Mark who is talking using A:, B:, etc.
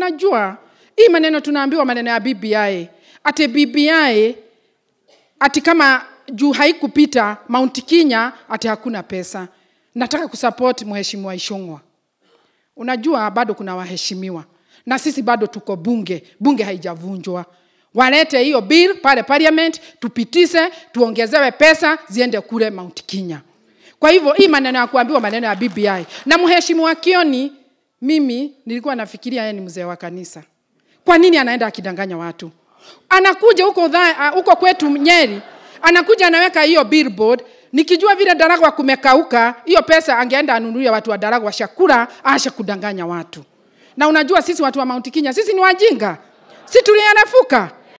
A: Najua hii maneno tunaambiwa maneno ya BBI ati BBI ati kama juu haikupita Mount Kenya ati hakuna pesa. Nataka kusupport mheshimiwa Ishungwa. Unajua bado kuna waheshimiwa na sisi bado tuko bunge, bunge haijavunjwa. Walete hiyo bill pale parliament, tupitise tuongezewe pesa ziende kule Mount Kenya. Kwa hivyo hii maneno ya kuambiwa maneno ya BBI na mheshimiwa Kioni mimi nilikuwa nafikiria yeye ni mzee wa kanisa kwa nini anaenda akidanganya watu anakuja huko uh, huko kwetu nyeri anakuja anaweka hiyo billboard nikijua vile daragwa kumekauka hiyo pesa angeenda anunulia watu wa daragwa shakura asha kudanganya watu na unajua sisi watu wa mount kenya sisi ni wajinga si tulianafuka